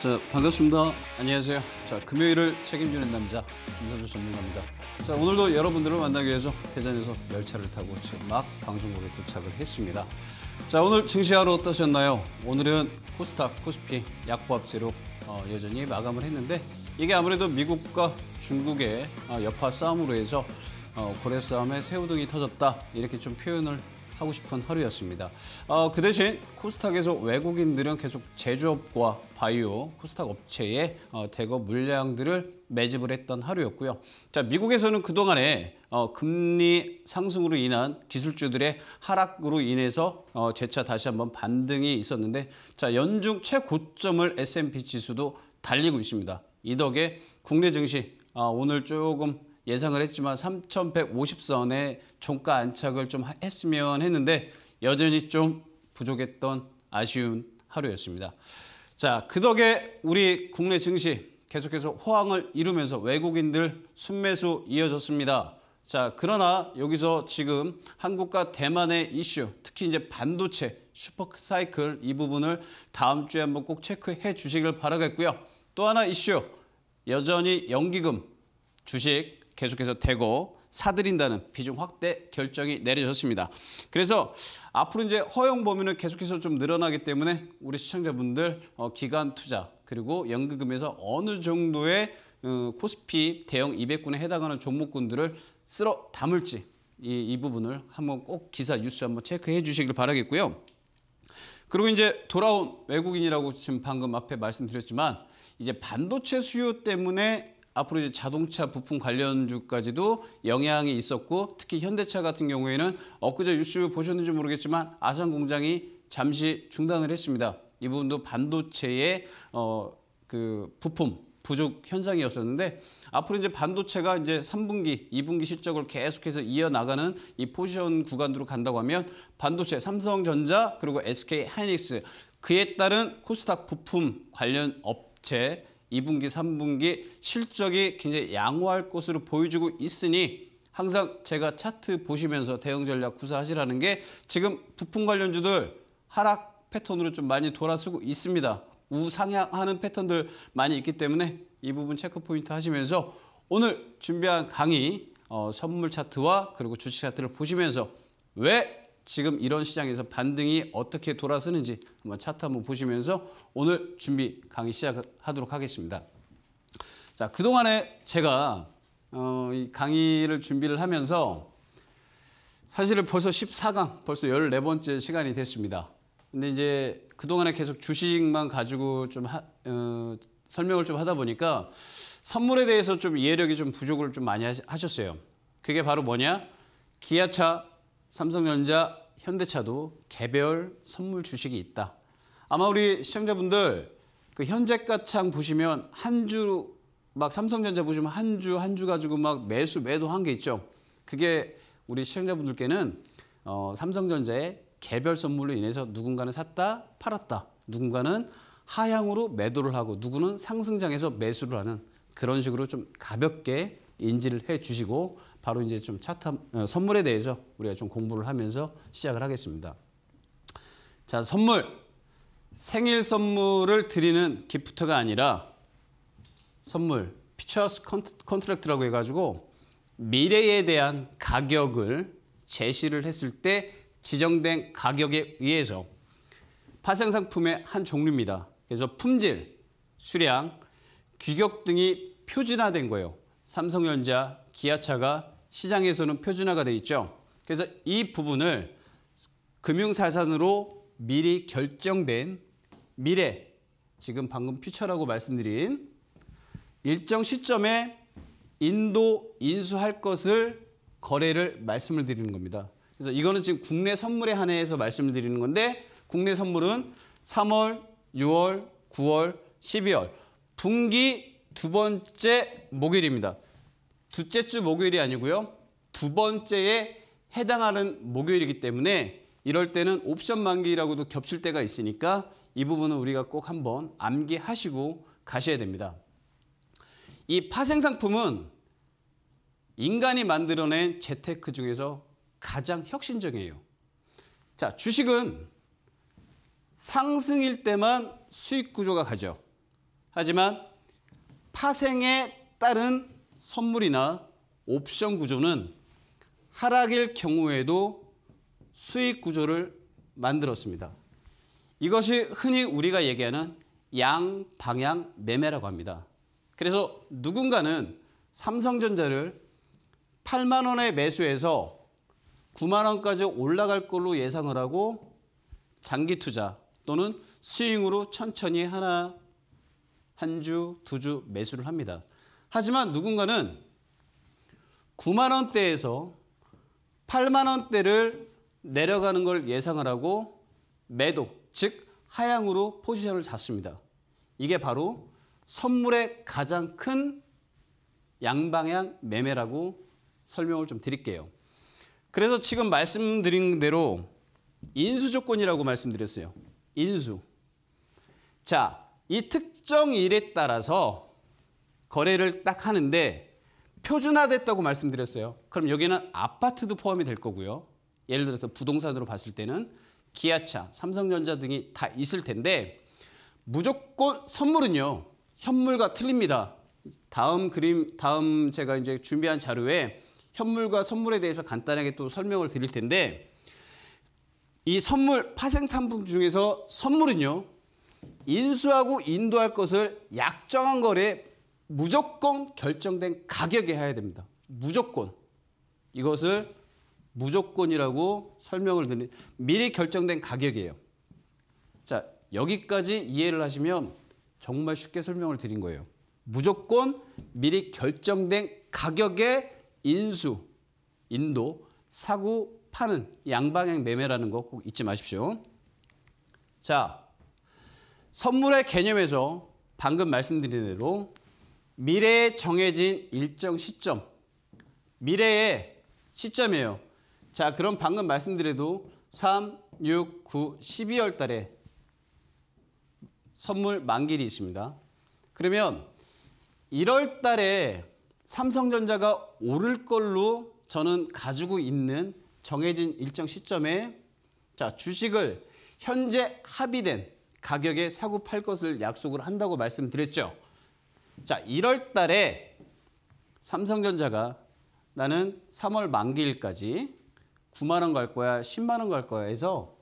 자 반갑습니다. 안녕하세요. 자 금요일을 책임지는 남자 김선주 전문가입니다. 자 오늘도 여러분들을 만나기 위해서 대전에서 열차를 타고 지금 막 방송국에 도착을 했습니다. 자 오늘 증시하루 어떠셨나요? 오늘은 코스닥, 코스피 약보합세로 어, 여전히 마감을 했는데 이게 아무래도 미국과 중국의 어, 여파 싸움으로 해서 어, 고래 싸움에 새우등이 터졌다 이렇게 좀 표현을 하고 싶은 하루였습니다. 어, 그 대신 코스닥에서 외국인들은 계속 제조업과 바이오, 코스닥 업체의 어, 대거 물량들을 매집을 했던 하루였고요. 자, 미국에서는 그동안에 어, 금리 상승으로 인한 기술주들의 하락으로 인해서 어, 재차 다시 한번 반등이 있었는데 자, 연중 최고점을 S&P 지수도 달리고 있습니다. 이 덕에 국내 증시 아, 오늘 조금 예상을 했지만 3,150선에 종가 안착을 좀 했으면 했는데 여전히 좀 부족했던 아쉬운 하루였습니다. 자, 그 덕에 우리 국내 증시 계속해서 호황을 이루면서 외국인들 순매수 이어졌습니다. 자, 그러나 여기서 지금 한국과 대만의 이슈, 특히 이제 반도체 슈퍼사이클 이 부분을 다음 주에 한번 꼭 체크해 주시길 바라겠고요. 또 하나 이슈, 여전히 연기금 주식 계속해서 대고 사들인다는 비중 확대 결정이 내려졌습니다. 그래서 앞으로 이제 허용 범위는 계속해서 좀 늘어나기 때문에 우리 시청자분들 어, 기간 투자 그리고 연금금에서 어느 정도의 어, 코스피 대형 200군에 해당하는 종목군들을 쓸어 담을지 이, 이 부분을 한번 꼭 기사 뉴스 한번 체크해 주시길 바라겠고요. 그리고 이제 돌아온 외국인이라고 지금 방금 앞에 말씀드렸지만 이제 반도체 수요 때문에 앞으로 이제 자동차 부품 관련주까지도 영향이 있었고 특히 현대차 같은 경우에는 엊그제 뉴스 보셨는지 모르겠지만 아산 공장이 잠시 중단을 했습니다. 이 부분도 반도체의 어, 그 부품 부족 현상이었었는데 앞으로 이제 반도체가 이제 3분기, 2분기 실적을 계속해서 이어나가는 이 포지션 구간으로 간다고 하면 반도체, 삼성전자 그리고 SK 하이닉스 그에 따른 코스닥 부품 관련 업체 2분기, 3분기 실적이 굉장히 양호할 것으로 보여지고 있으니 항상 제가 차트 보시면서 대응 전략 구사하시라는 게 지금 부품 관련주들 하락 패턴으로 좀 많이 돌아서고 있습니다. 우상향하는 패턴들 많이 있기 때문에 이 부분 체크 포인트 하시면서 오늘 준비한 강의 어, 선물 차트와 그리고 주식 차트를 보시면서 왜 지금 이런 시장에서 반등이 어떻게 돌아서는지 한번 차트 한번 보시면서 오늘 준비 강의 시작하도록 하겠습니다. 자, 그동안에 제가 어, 이 강의를 준비를 하면서 사실은 벌써 14강, 벌써 14번째 시간이 됐습니다. 근데 이제 그동안에 계속 주식만 가지고 좀 하, 어, 설명을 좀 하다 보니까 선물에 대해서 좀 이해력이 좀 부족을 좀 많이 하셨어요. 그게 바로 뭐냐? 기아차 삼성전자, 현대차도 개별 선물 주식이 있다. 아마 우리 시청자분들 그 현재가창 보시면 한 주 막 삼성전자 보시면 한 주 한 주 가지고 막 매수 매도 한 게 있죠. 그게 우리 시청자분들께는 어, 삼성전자의 개별 선물로 인해서 누군가는 샀다 팔았다 누군가는 하향으로 매도를 하고 누구는 상승장에서 매수를 하는 그런 식으로 좀 가볍게 인지를 해 주시고 바로 이제 좀 차트 어, 선물에 대해서 우리가 좀 공부를 하면서 시작을 하겠습니다. 자, 선물. 생일 선물을 드리는 기프트가 아니라 선물, 피처스 컨트랙트라고 해가지고 미래에 대한 가격을 제시를 했을 때 지정된 가격에 의해서 파생상품의 한 종류입니다. 그래서 품질, 수량, 규격 등이 표준화된 거예요. 삼성전자, 기아차가 시장에서는 표준화가 돼 있죠. 그래서 이 부분을 금융사산으로 미리 결정된 미래, 지금 방금 퓨처라고 말씀드린 일정 시점에 인도 인수할 것을 거래를 말씀을 드리는 겁니다. 그래서 이거는 지금 국내 선물에 한해서 말씀을 드리는 건데 국내 선물은 3월, 6월, 9월, 12월 분기 두 번째 목요일입니다. 둘째 주 목요일이 아니고요. 두 번째에 해당하는 목요일이기 때문에 이럴 때는 옵션 만기라고도 겹칠 때가 있으니까 이 부분은 우리가 꼭 한번 암기하시고 가셔야 됩니다. 이 파생상품은 인간이 만들어낸 재테크 중에서 가장 혁신적이에요. 자, 주식은 상승일 때만 수익 구조가 가죠. 하지만 파생에 따른 선물이나 옵션 구조는 하락일 경우에도 수익 구조를 만들었습니다. 이것이 흔히 우리가 얘기하는 양방향 매매라고 합니다. 그래서 누군가는 삼성전자를 8만 원에 매수해서 9만 원까지 올라갈 걸로 예상을 하고 장기 투자 또는 스윙으로 천천히 하나 한 주, 두 주 매수를 합니다. 하지만 누군가는 9만 원대에서 8만 원대를 내려가는 걸 예상을 하고 매도, 즉 하향으로 포지션을 잡습니다. 이게 바로 선물의 가장 큰 양방향 매매라고 설명을 좀 드릴게요. 그래서 지금 말씀드린 대로 인수 조건이라고 말씀드렸어요. 인수. 자, 이 특정 일에 따라서 거래를 딱 하는데 표준화됐다고 말씀드렸어요. 그럼 여기는 아파트도 포함이 될 거고요. 예를 들어서 부동산으로 봤을 때는 기아차, 삼성전자 등이 다 있을 텐데 무조건 선물은요. 현물과 틀립니다. 다음 그림, 다음 제가 이제 준비한 자료에 현물과 선물에 대해서 간단하게 또 설명을 드릴 텐데 이 선물 파생탐품 중에서 선물은요. 인수하고 인도할 것을 약정한 거래 무조건 결정된 가격에 해야 됩니다. 무조건. 이것을 무조건이라고 설명을 드린 미리 결정된 가격이에요. 자, 여기까지 이해를 하시면 정말 쉽게 설명을 드린 거예요. 무조건 미리 결정된 가격의 인수, 인도, 사고, 파는 양방향 매매라는 거 꼭 잊지 마십시오. 자, 선물의 개념에서 방금 말씀드린 대로 미래에 정해진 일정 시점. 미래의 시점이에요. 자, 그럼 방금 말씀드려도 3, 6, 9, 12월 달에 선물 만기일이 있습니다. 그러면 1월 달에 삼성전자가 오를 걸로 저는 가지고 있는 정해진 일정 시점에 자, 주식을 현재 합의된 가격에 사고 팔 것을 약속을 한다고 말씀드렸죠. 자, 1월 달에 삼성전자가 나는 3월 만기일까지 9만 원 갈 거야, 10만 원 갈 거야 해서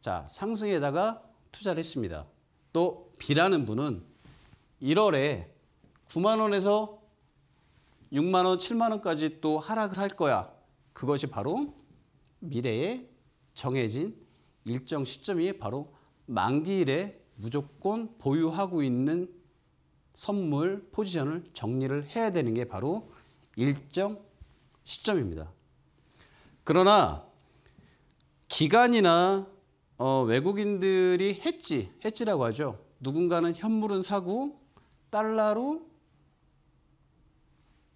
자, 상승에다가 투자를 했습니다. 또 B라는 분은 1월에 9만 원에서 6만 원, 7만 원까지 또 하락을 할 거야. 그것이 바로 미래에 정해진 일정 시점이 바로 만기일에 무조건 보유하고 있는 선물 포지션을 정리를 해야 되는 게 바로 일정 시점입니다. 그러나 기간이나 어, 외국인들이 했지, 했지라고 하죠. 누군가는 현물은 사고 달러로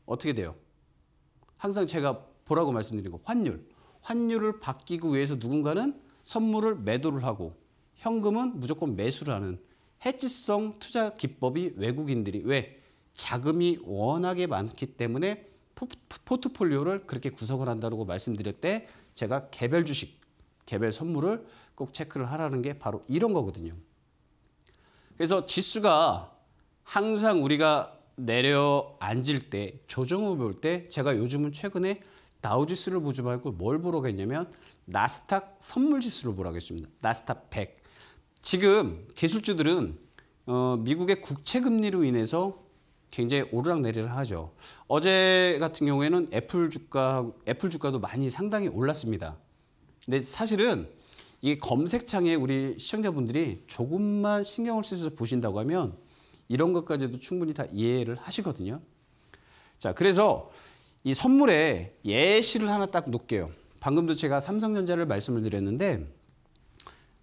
어떻게 돼요? 항상 제가 보라고 말씀드린 거 환율. 환율을 바뀌기 위해서 누군가는 선물을 매도를 하고 현금은 무조건 매수를 하는 해지성 투자 기법이 외국인들이 왜 자금이 워낙에 많기 때문에 포트폴리오를 그렇게 구성을 한다고 말씀드릴 때 제가 개별 주식, 개별 선물을 꼭 체크를 하라는 게 바로 이런 거거든요. 그래서 지수가 항상 우리가 내려앉을 때 조정을 볼 때 제가 요즘은 최근에 다우지수를 보지 말고 뭘 보러 겠냐면 나스닥 선물지수를 보라고 했습니다. 나스닥 100. 지금 기술주들은 어, 미국의 국채 금리로 인해서 굉장히 오르락내리락 하죠. 어제 같은 경우에는 애플 주가 애플 주가도 많이 상당히 올랐습니다. 근데 사실은 이 검색창에 우리 시청자분들이 조금만 신경을 쓰셔서 보신다고 하면 이런 것까지도 충분히 다 이해를 하시거든요. 자, 그래서 이 선물에 예시를 하나 딱 놓을게요. 방금도 제가 삼성전자를 말씀을 드렸는데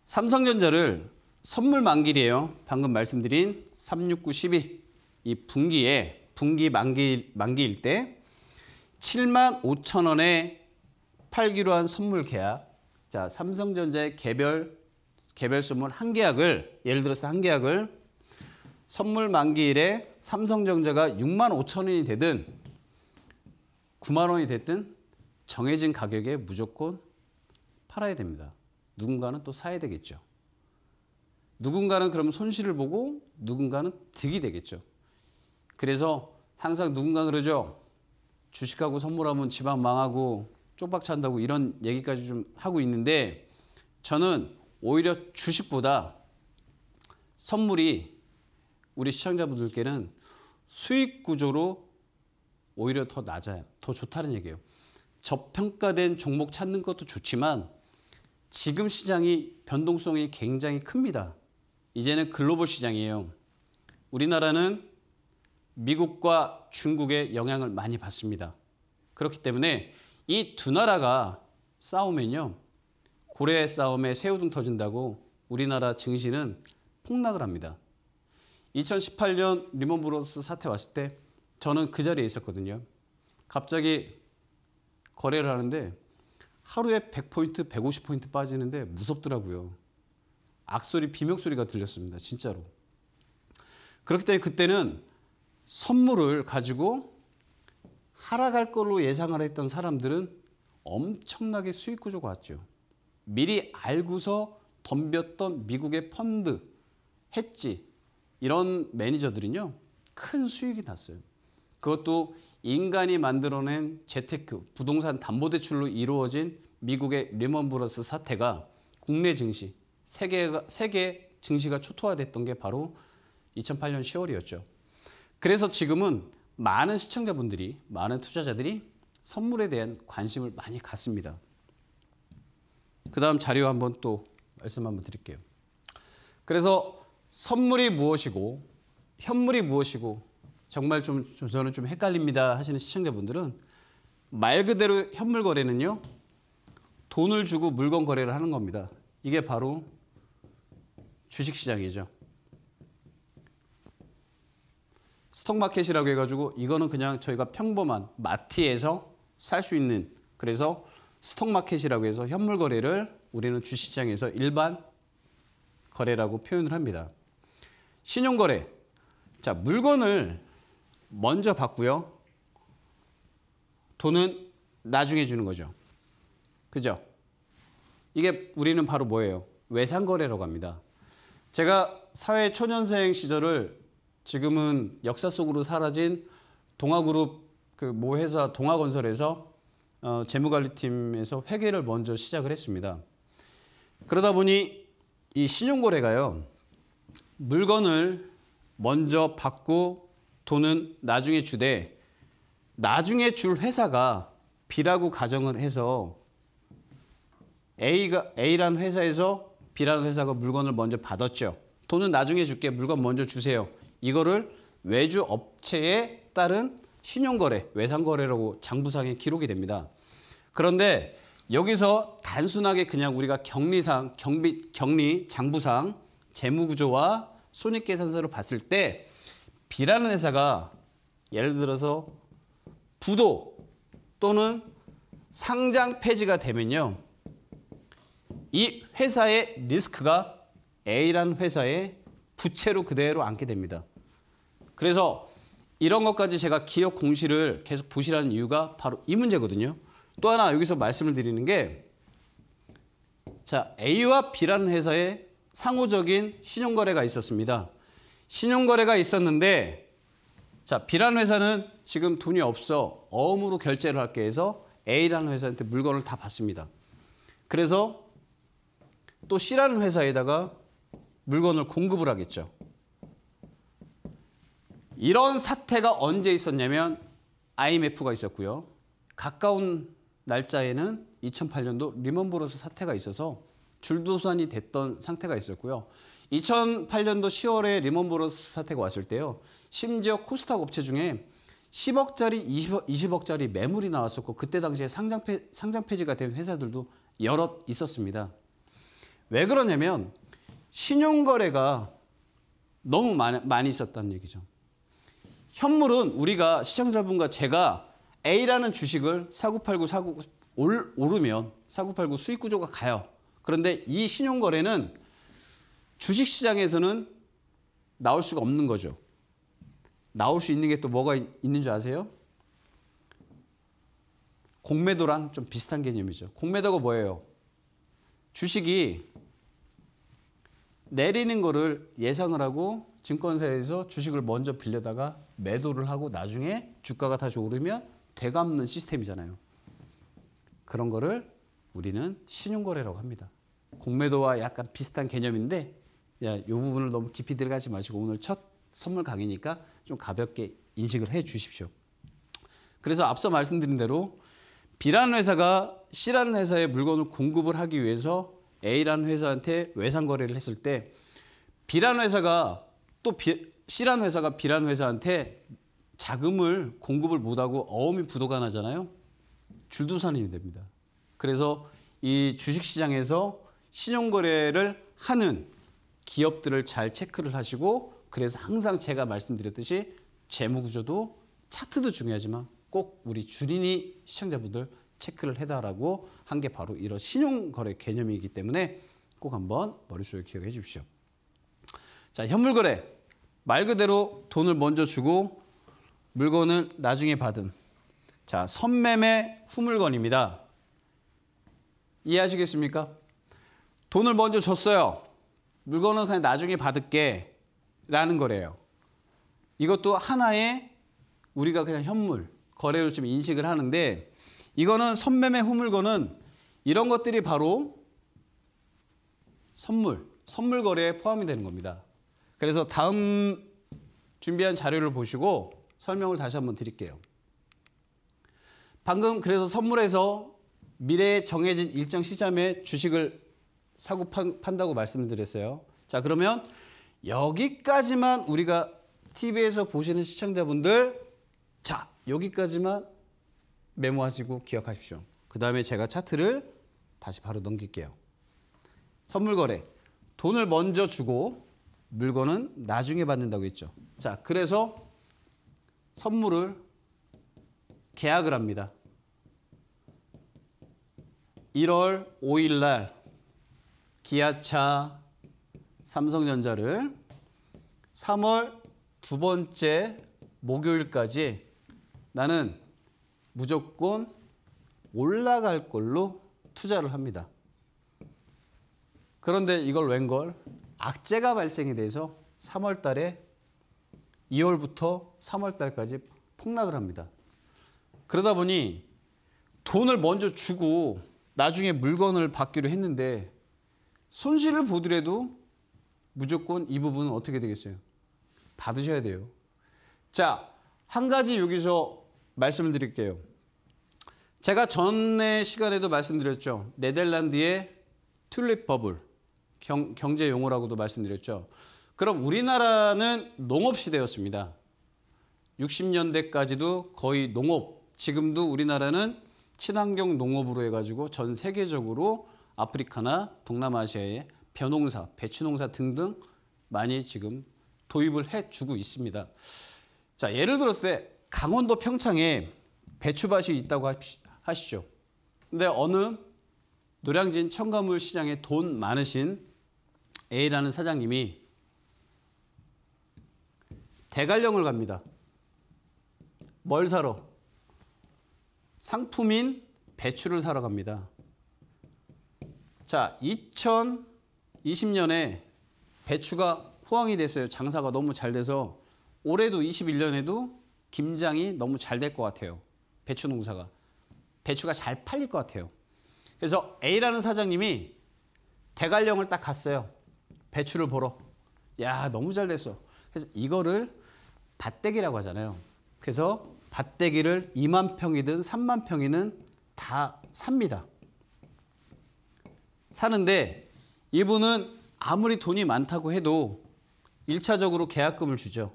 삼성전자를 선물 만기이에요 방금 말씀드린 36912. 이 분기에 분기 만기, 만기일 때 7만 5천 원에 팔기로 한 선물 계약. 자, 삼성전자의 개별 개별 선물 한 계약을 예를 들어서 한 계약을 선물 만기일에 삼성전자가 6만 5천 원이 되든 9만 원이 됐든 정해진 가격에 무조건 팔아야 됩니다. 누군가는 또 사야 되겠죠. 누군가는 그러면 손실을 보고 누군가는 득이 되겠죠. 그래서 항상 누군가 그러죠. 주식하고 선물하면 집안 망하고 쪽박 찬다고 이런 얘기까지 좀 하고 있는데 저는 오히려 주식보다 선물이 우리 시청자분들께는 수익 구조로 오히려 더 낮아요. 더 좋다는 얘기예요. 저평가된 종목 찾는 것도 좋지만 지금 시장이 변동성이 굉장히 큽니다. 이제는 글로벌 시장이에요. 우리나라는 미국과 중국의 영향을 많이 받습니다. 그렇기 때문에 이 두 나라가 싸우면요. 고래 싸움에 새우등 터진다고 우리나라 증시는 폭락을 합니다. 2018년 리먼 브로스 사태 왔을 때 저는 그 자리에 있었거든요. 갑자기 거래를 하는데 하루에 100포인트, 150포인트 빠지는데 무섭더라고요. 악소리, 비명소리가 들렸습니다. 진짜로. 그렇기 때문에 그때는 선물을 가지고 하락할 걸로 예상을 했던 사람들은 엄청나게 수익 구조가 왔죠. 미리 알고서 덤볐던 미국의 펀드, 했지 이런 매니저들은요. 큰 수익이 났어요. 그것도 인간이 만들어낸 재테크, 부동산 담보대출로 이루어진 미국의 리먼 브러스 사태가 국내 증시, 세계, 세계 증시가 초토화됐던 게 바로 2008년 10월이었죠. 그래서 지금은 많은 시청자분들이, 많은 투자자들이 선물에 대한 관심을 많이 갖습니다. 그 다음 자료 한번 또 말씀 한번 드릴게요. 그래서 선물이 무엇이고 현물이 무엇이고 정말 좀 저는 좀 헷갈립니다 하시는 시청자분들은 말 그대로 현물 거래는요 돈을 주고 물건 거래를 하는 겁니다. 이게 바로 주식시장이죠. 스톡마켓이라고 해가지고 이거는 그냥 저희가 평범한 마트에서 살 수 있는 그래서 스톡마켓이라고 해서 현물 거래를 우리는 주시장에서 식 일반 거래라고 표현을 합니다. 신용거래. 자, 물건을 먼저 받고요. 돈은 나중에 주는 거죠. 그죠? 이게 우리는 바로 뭐예요? 외상거래라고 니다 제가 사회 초년생 시절을 지금은 역사 속으로 사라진 동아그룹 그모 회사 동아건설에서 어, 재무관리팀에서 회계를 먼저 시작을 했습니다. 그러다 보니 이 신용거래가요. 물건을 먼저 받고 돈은 나중에 주되 나중에 줄 회사가 B라고 가정을 해서 A가 a 라 회사에서 B라는 회사가 물건을 먼저 받았죠. 돈은 나중에 줄게 물건 먼저 주세요. 이거를 외주 업체에 따른 신용거래, 외상거래라고 장부상에 기록이 됩니다. 그런데 여기서 단순하게 그냥 우리가 경리상, 경비, 경리, 장부상, 재무구조와 손익계산서를 봤을 때 B라는 회사가 예를 들어서 부도 또는 상장 폐지가 되면요. 이 회사의 리스크가 A라는 회사의 부채로 그대로 앉게 됩니다. 그래서 이런 것까지 제가 기업 공시를 계속 보시라는 이유가 바로 이 문제거든요. 또 하나 여기서 말씀을 드리는 게 자, A와 B라는 회사의 상호적인 신용거래가 있었습니다. 신용거래가 있었는데 자 B라는 회사는 지금 돈이 없어 어음으로 결제를 할게 해서 A라는 회사한테 물건을 다 받습니다. 그래서 또 C라는 회사에다가 물건을 공급을 하겠죠. 이런 사태가 언제 있었냐면 IMF가 있었고요. 가까운 날짜에는 2008년도 리먼브로스 사태가 있어서 줄도산이 됐던 상태가 있었고요. 2008년도 10월에 리먼브로스 사태가 왔을 때요. 심지어 코스닥 업체 중에 10억짜리, 20, 억짜리 매물이 나왔었고 그때 당시에 상장, 폐, 상장 폐지가 된 회사들도 여럿 있었습니다. 왜 그러냐면 신용거래가 너무 많이, 많이 있었다는 얘기죠. 현물은 우리가 시장자분과 제가 A라는 주식을 사고 팔고 사고 오르면 사고 팔고 수익 구조가 가요. 그런데 이 신용거래는 주식시장에서는 나올 수가 없는 거죠. 나올 수 있는 게 또 뭐가 있는 줄 아세요? 공매도랑 좀 비슷한 개념이죠. 공매도가 뭐예요? 주식이 내리는 거를 예상을 하고 증권사에서 주식을 먼저 빌려다가 매도를 하고 나중에 주가가 다시 오르면 되갚는 시스템이잖아요. 그런 거를 우리는 신용거래라고 합니다. 공매도와 약간 비슷한 개념인데 예, 이 부분을 너무 깊이 들어가지 마시고 오늘 첫 선물 강의니까 좀 가볍게 인식을 해 주십시오. 그래서 앞서 말씀드린 대로 B라는 회사가 C라는 회사에 물건을 공급을 하기 위해서 A라는 회사한테 외상 거래를 했을 때 B라는 회사가 또 B, C라는 회사가 B라는 회사한테 자금을 공급을 못하고 어음이 부도가 나잖아요. 주도산이 됩니다. 그래서 이 주식시장에서 신용거래를 하는 기업들을 잘 체크를 하시고 그래서 항상 제가 말씀드렸듯이 재무 구조도 차트도 중요하지만 꼭 우리 주린이 시청자분들 체크를 해달라고 한 게 바로 이런 신용거래 개념이기 때문에 꼭 한번 머릿속에 기억해 주십시오. 자, 현물거래. 말 그대로 돈을 먼저 주고 물건을 나중에 받은 자, 선매매 후물건입니다. 이해하시겠습니까? 돈을 먼저 줬어요. 물건은 그냥 나중에 받을게 라는 거래요. 이것도 하나의 우리가 그냥 현물, 거래로 좀 인식을 하는데 이거는 선매매 후물건은 이런 것들이 바로 선물, 선물 거래에 포함이 되는 겁니다. 그래서 다음 준비한 자료를 보시고 설명을 다시 한번 드릴게요. 방금 그래서 선물에서 미래에 정해진 일정 시점에 주식을 사고 판다고 말씀을 드렸어요. 자 그러면 여기까지만 우리가 TV에서 보시는 시청자분들 자 여기까지만 메모하시고 기억하십시오. 그 다음에 제가 차트를 다시 바로 넘길게요. 선물 거래 돈을 먼저 주고 물건은 나중에 받는다고 했죠. 자 그래서 선물을 계약을 합니다. 1월 5일 날 기아차 삼성전자를 3월 두 번째 목요일까지 나는 무조건 올라갈 걸로 투자를 합니다. 그런데 이걸 웬걸 악재가 발생이 돼서 3월 달에 2월부터 3월 달까지 폭락을 합니다. 그러다 보니 돈을 먼저 주고 나중에 물건을 받기로 했는데 손실을 보더라도 무조건 이 부분은 어떻게 되겠어요? 받으셔야 돼요. 자, 한 가지 여기서 말씀을 드릴게요. 제가 전에 시간에도 말씀드렸죠. 네덜란드의 튤립 버블, 경, 경제 용어라고도 말씀드렸죠. 그럼 우리나라는 농업 시대였습니다. 60년대까지도 거의 농업, 지금도 우리나라는 친환경 농업으로 해가지고 전 세계적으로 아프리카나 동남아시아의 벼농사, 배추농사 등등 많이 지금 도입을 해주고 있습니다. 자, 예를 들었을 때 강원도 평창에 배추밭이 있다고 하시죠. 근데 어느 노량진 청가물 시장에 돈 많으신 A라는 사장님이 대관령을 갑니다. 뭘 사러? 상품인 배추를 사러 갑니다. 자, 2020년에 배추가 호황이 됐어요. 장사가 너무 잘 돼서 올해도 21년에도 김장이 너무 잘 될 것 같아요. 배추 농사가. 배추가 잘 팔릴 것 같아요. 그래서 A라는 사장님이 대관령을 딱 갔어요. 배추를 보러. 야, 너무 잘 됐어. 그래서 이거를 밭대기라고 하잖아요. 그래서 밭대기를 2만 평이든 3만 평이든 다 삽니다. 사는데 이분은 아무리 돈이 많다고 해도 1차적으로 계약금을 주죠.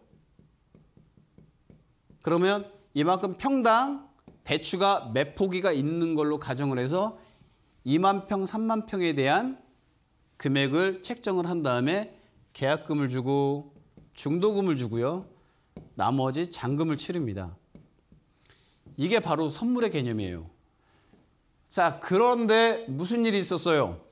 그러면 이만큼 평당 배추가 몇 포기가 있는 걸로 가정을 해서 2만 평, 3만 평에 대한 금액을 책정을 한 다음에 계약금을 주고 중도금을 주고요. 나머지 잔금을 치릅니다. 이게 바로 선물의 개념이에요. 자, 그런데 무슨 일이 있었어요?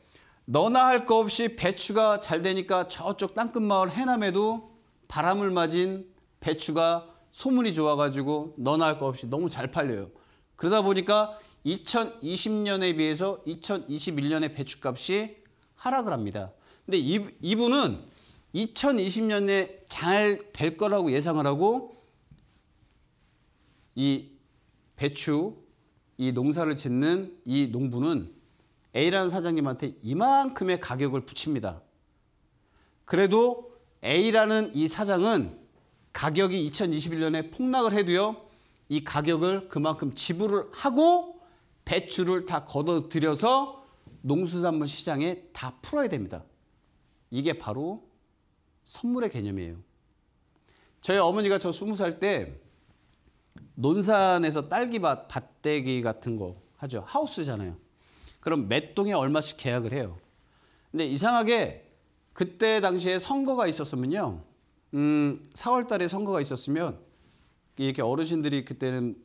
너나 할 거 없이 배추가 잘 되니까 저쪽 땅끝 마을 해남에도 바람을 맞은 배추가 소문이 좋아가지고 너나 할 거 없이 너무 잘 팔려요. 그러다 보니까 2020년에 비해서 2021년에 배추값이 하락을 합니다. 근데 이, 이분은 2020년에 잘 될 거라고 예상을 하고 이 배추, 이 농사를 짓는 이 농부는 A라는 사장님한테 이만큼의 가격을 붙입니다. 그래도 A라는 이 사장은 가격이 2021년에 폭락을 해도요. 이 가격을 그만큼 지불을 하고 배출을다 걷어들여서 농수산물 시장에 다 풀어야 됩니다. 이게 바로 선물의 개념이에요. 저희 어머니가 저 스무 살때 논산에서 딸기밭 밭대기 같은 거 하죠. 하우스잖아요. 그럼 몇 동에 얼마씩 계약을 해요. 근데 이상하게 그때 당시에 선거가 있었으면요. 음, 4월 달에 선거가 있었으면 이렇게 어르신들이 그때는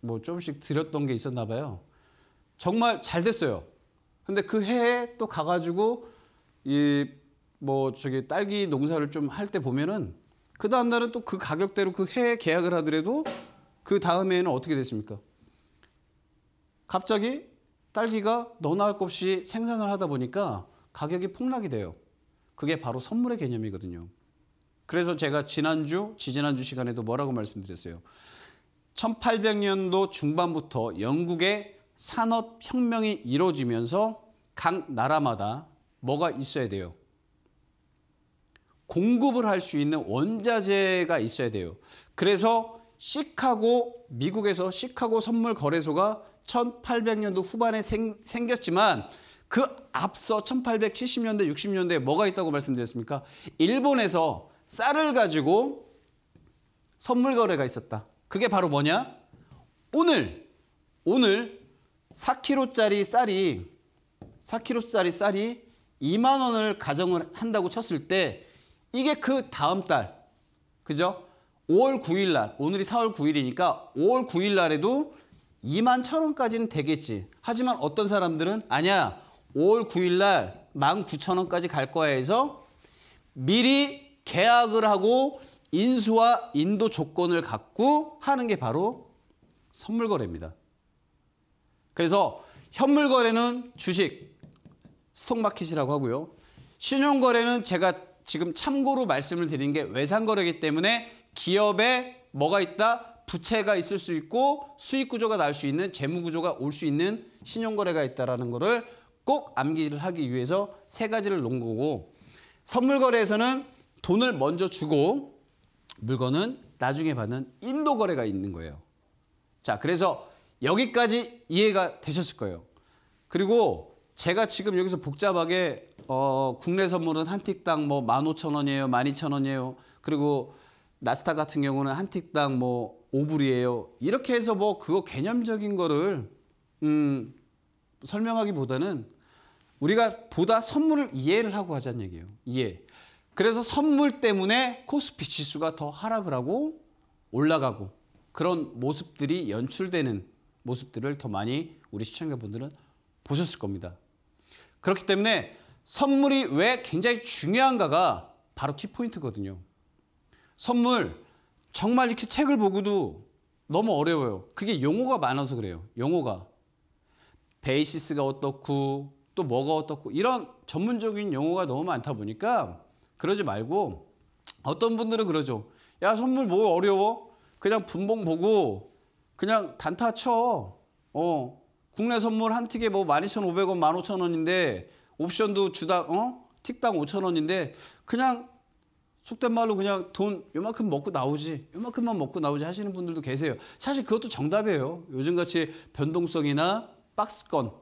뭐 조금씩 드렸던 게 있었나 봐요. 정말 잘 됐어요. 근데 그 해에 또 가가지고 이 뭐 저기 딸기 농사를 좀 할 때 보면은 그 다음 날은 또 그 가격대로 그 해에 계약을 하더라도 그 다음에는 어떻게 됐습니까? 갑자기 딸기가 너나 할 것 없이 생산을 하다 보니까 가격이 폭락이 돼요. 그게 바로 선물의 개념이거든요. 그래서 제가 지난주, 지지난주 시간에도 뭐라고 말씀드렸어요. 1800년도 중반부터 영국의 산업혁명이 이루어지면서 각 나라마다 뭐가 있어야 돼요? 공급을 할 수 있는 원자재가 있어야 돼요. 그래서 시카고, 미국에서 시카고 선물 거래소가 1800년도 후반에 생, 생겼지만 그 앞서 1870년대, 60년대에 뭐가 있다고 말씀드렸습니까? 일본에서 쌀을 가지고 선물 거래가 있었다. 그게 바로 뭐냐? 오늘, 오늘 4kg짜리 쌀이 4kg짜리 쌀이 2만 원을 가정을 한다고 쳤을 때 이게 그 다음 달, 그죠? 5월 9일 날, 오늘이 4월 9일이니까 5월 9일 날에도 2만 천 원까지는 되겠지. 하지만 어떤 사람들은 아니야. 5월 9일 날 1만 9천 원까지 갈 거야 해서 미리 계약을 하고 인수와 인도 조건을 갖고 하는 게 바로 선물 거래입니다. 그래서 현물 거래는 주식, 스톡마켓이라고 하고요. 신용 거래는 제가 지금 참고로 말씀을 드린 게 외상 거래이기 때문에 기업에 뭐가 있다? 부채가 있을 수 있고 수익 구조가 날 수 있는 재무 구조가 올 수 있는 신용 거래가 있다라는 거를 꼭 암기를 하기 위해서 세 가지를 놓은 거고 선물 거래에서는 돈을 먼저 주고 물건은 나중에 받는 인도 거래가 있는 거예요. 자, 그래서 여기까지 이해가 되셨을 거예요. 그리고 제가 지금 여기서 복잡하게 어, 국내 선물은 한 틱당 뭐 15,000원이에요, 12,000원이에요. 그리고 나스닥 같은 경우는 한 틱당 뭐 오불이에요 이렇게 해서 뭐 그거 개념적인 거를 음, 설명하기보다는 우리가 보다 선물을 이해를 하고 하자는 얘기예요. 이해. 그래서 선물 때문에 코스피 지수가 더 하락을 하고 올라가고 그런 모습들이 연출되는 모습들을 더 많이 우리 시청자분들은 보셨을 겁니다. 그렇기 때문에 선물이 왜 굉장히 중요한가가 바로 키포인트거든요. 선물 정말 이렇게 책을 보고도 너무 어려워요. 그게 용어가 많아서 그래요. 용어가. 베이시스가 어떻고 또 뭐가 어떻고 이런 전문적인 용어가 너무 많다 보니까 그러지 말고 어떤 분들은 그러죠. 야 선물 뭐 어려워? 그냥 분봉 보고 그냥 단타 쳐. 어 국내 선물 한 틱에 뭐 12,500원, 15,000원인데 옵션도 주당 어? 틱당 5,000원인데 그냥 속된 말로 그냥 돈 요만큼 먹고 나오지 요만큼만 먹고 나오지 하시는 분들도 계세요. 사실 그것도 정답이에요. 요즘같이 변동성이나 박스권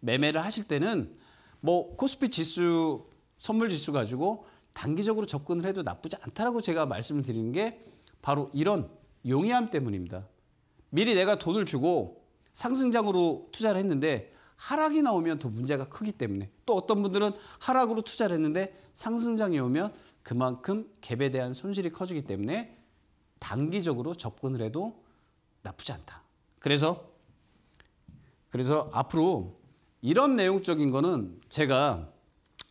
매매를 하실 때는 뭐 코스피 지수 선물 지수 가지고 단기적으로 접근을 해도 나쁘지 않다라고 제가 말씀을 드리는 게 바로 이런 용이함 때문입니다. 미리 내가 돈을 주고 상승장으로 투자를 했는데 하락이 나오면 더 문제가 크기 때문에 또 어떤 분들은 하락으로 투자를 했는데 상승장이 오면 그만큼 갭에 대한 손실이 커지기 때문에 단기적으로 접근을 해도 나쁘지 않다. 그래서 그래서 앞으로 이런 내용적인 거는 제가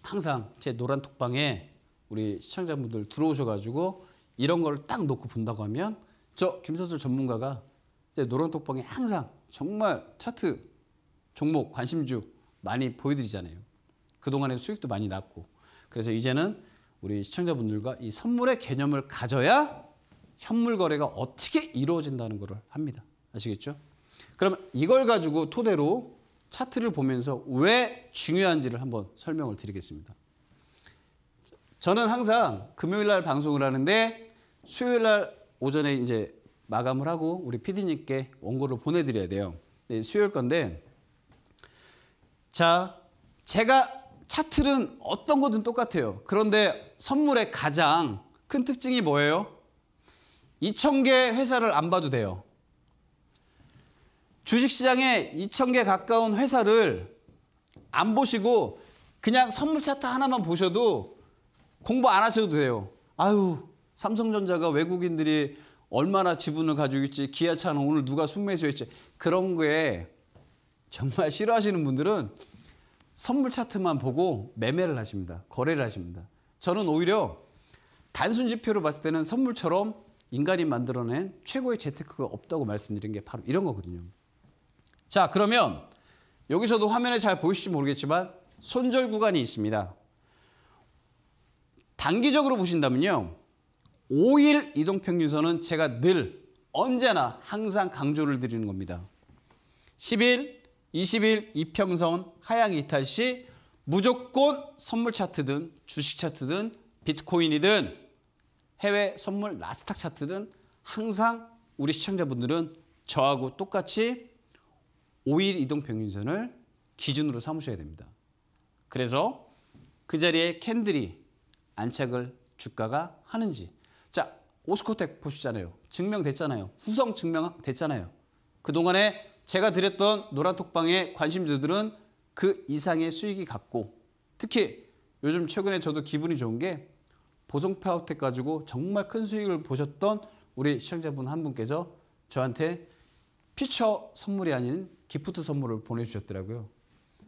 항상 제 노란 톡방에 우리 시청자분들 들어오셔가지고 이런 걸 딱 놓고 본다고 하면 저 김선수 전문가가 제 노란 톡방에 항상 정말 차트 종목 관심주 많이 보여드리잖아요. 그동안에 수익도 많이 났고 그래서 이제는 우리 시청자분들과 이 선물의 개념을 가져야 현물 거래가 어떻게 이루어진다는 것을 합니다. 아시겠죠? 그럼 이걸 가지고 토대로 차트를 보면서 왜 중요한지를 한번 설명을 드리겠습니다. 저는 항상 금요일 날 방송을 하는데 수요일 날 오전에 이제 마감을 하고 우리 PD님께 원고를 보내드려야 돼요. 네, 수요일 건데 자 제가 차트는 어떤 거든 똑같아요. 그런데 선물의 가장 큰 특징이 뭐예요? 2,000개 회사를 안 봐도 돼요. 주식시장에 2,000개 가까운 회사를 안 보시고 그냥 선물 차트 하나만 보셔도 공부 안 하셔도 돼요. 아유, 삼성전자가 외국인들이 얼마나 지분을 가지고 있지, 기아차는 오늘 누가 순매수했지. 그런 거에 정말 싫어하시는 분들은 선물 차트만 보고 매매를 하십니다. 거래를 하십니다. 저는 오히려 단순 지표로 봤을 때는 선물처럼 인간이 만들어낸 최고의 재테크가 없다고 말씀드린 게 바로 이런 거거든요. 자 그러면 여기서도 화면에 잘 보이실지 모르겠지만 손절 구간이 있습니다. 단기적으로 보신다면요. 5일 이동평균선은 제가 늘 언제나 항상 강조를 드리는 겁니다. 10일, 20일 이평선 하향 이탈 시 무조건 선물 차트든 주식 차트든 비트코인이든 해외 선물 나스닥 차트든 항상 우리 시청자분들은 저하고 똑같이 5일 이동평균선을 기준으로 삼으셔야 됩니다. 그래서 그 자리에 캔들이 안착을 주가가 하는지 자 오스코텍 보시잖아요. 증명됐잖아요. 후성 증명됐잖아요. 그동안에 제가 드렸던 노란톡방에관심자들은그 이상의 수익이 갔고 특히 요즘 최근에 저도 기분이 좋은 게보송파 호텔 가지고 정말 큰 수익을 보셨던 우리 시청자분 한 분께서 저한테 피처 선물이 아닌 기프트 선물을 보내주셨더라고요.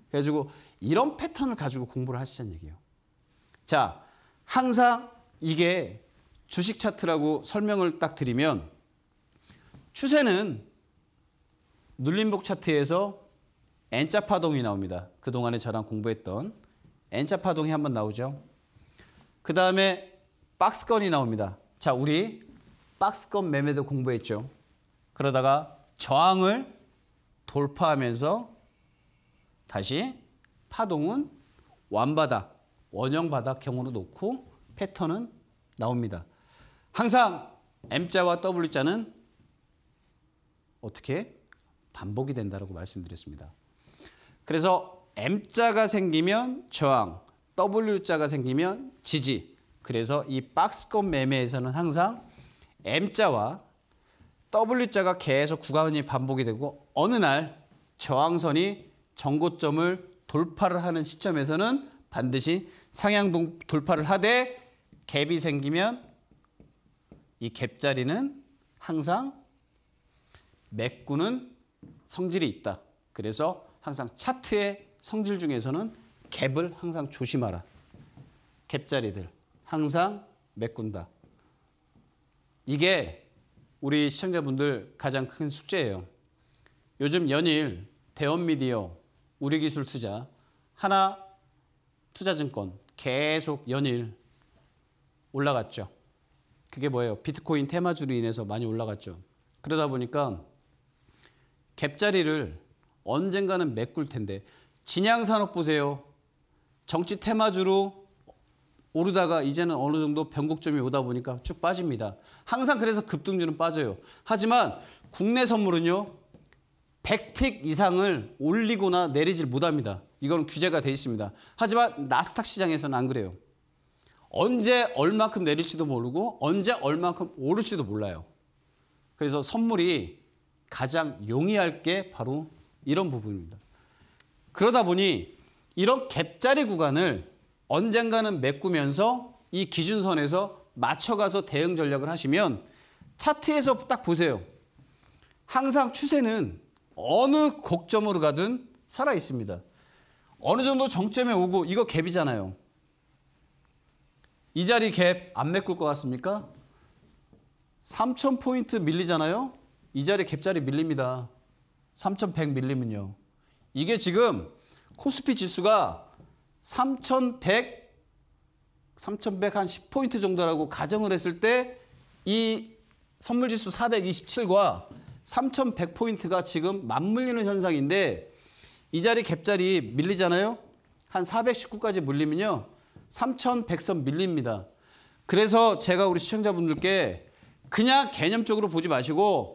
그래가지고 이런 패턴을 가지고 공부를 하시자는 얘기예요. 자, 항상 이게 주식 차트라고 설명을 딱 드리면 추세는 눌림목 차트에서 N자 파동이 나옵니다. 그동안에 저랑 공부했던 N자 파동이 한번 나오죠. 그 다음에 박스건이 나옵니다. 자, 우리 박스건 매매도 공부했죠. 그러다가 저항을 돌파하면서 다시 파동은 완바닥, 원형바닥 경우로 놓고 패턴은 나옵니다. 항상 M자와 W자는 어떻게 반복이 된다고 말씀드렸습니다. 그래서 M자가 생기면 저항, W자가 생기면 지지. 그래서 이 박스권 매매에서는 항상 M자와 W자가 계속 구간이 반복이 되고 어느 날 저항선이 정고점을 돌파를 하는 시점에서는 반드시 상향 돌파를 하되 갭이 생기면 이 갭자리는 항상 맥구는 성질이 있다. 그래서 항상 차트의 성질 중에서는 갭을 항상 조심하라. 갭자리들 항상 메꾼다. 이게 우리 시청자분들 가장 큰 숙제예요. 요즘 연일 대원미디어, 우리기술투자, 하나 투자증권 계속 연일 올라갔죠. 그게 뭐예요? 비트코인 테마주로 인해서 많이 올라갔죠. 그러다 보니까 갭자리를 언젠가는 메꿀 텐데 진양산업 보세요. 정치 테마주로 오르다가 이제는 어느 정도 변곡점이 오다 보니까 쭉 빠집니다. 항상 그래서 급등주는 빠져요. 하지만 국내 선물은요. 100틱 이상을 올리거나 내리질 못합니다. 이건 규제가 돼 있습니다. 하지만 나스닥 시장에서는 안 그래요. 언제 얼마큼 내릴지도 모르고 언제 얼마큼 오를지도 몰라요. 그래서 선물이 가장 용이할 게 바로 이런 부분입니다. 그러다 보니 이런 갭자리 구간을 언젠가는 메꾸면서 이 기준선에서 맞춰가서 대응 전략을 하시면 차트에서 딱 보세요. 항상 추세는 어느 곡점으로 가든 살아 있습니다. 어느 정도 정점에 오고 이거 갭이잖아요. 이 자리 갭 안 메꿀 것 같습니까? 3,000포인트 밀리잖아요. 이 자리 갭자리 밀립니다. 3,100 밀리면요. 이게 지금 코스피 지수가 3,100, 3,100 한 10포인트 정도라고 가정을 했을 때 이 선물 지수 427과 3,100포인트가 지금 맞물리는 현상인데 이 자리 갭자리 밀리잖아요. 한 419까지 물리면요. 3,100선 밀립니다. 그래서 제가 우리 시청자분들께 그냥 개념적으로 보지 마시고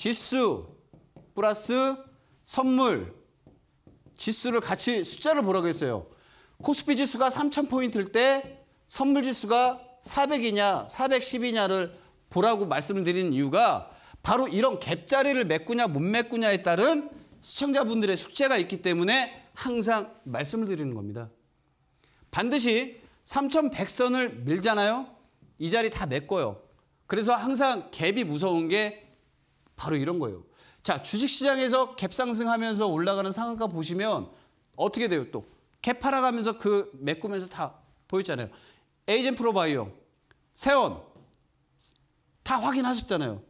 지수 플러스 선물 지수를 같이 숫자를 보라고 했어요. 코스피 지수가 3,000포인트일 때 선물 지수가 400이냐 410이냐를 보라고 말씀드린 이유가 바로 이런 갭자리를 메꾸냐 못 메꾸냐에 따른 시청자분들의 숙제가 있기 때문에 항상 말씀을 드리는 겁니다. 반드시 3,100선을 밀잖아요. 이 자리 다 메꿔요. 그래서 항상 갭이 무서운 게 바로 이런 거예요. 자, 주식시장에서 갭상승하면서 올라가는 상한가 보시면 어떻게 돼요 또? 갭 팔아가면서 그 메꾸면서 다 보였잖아요. 에이젠 프로바이오, 세원 다 확인하셨잖아요.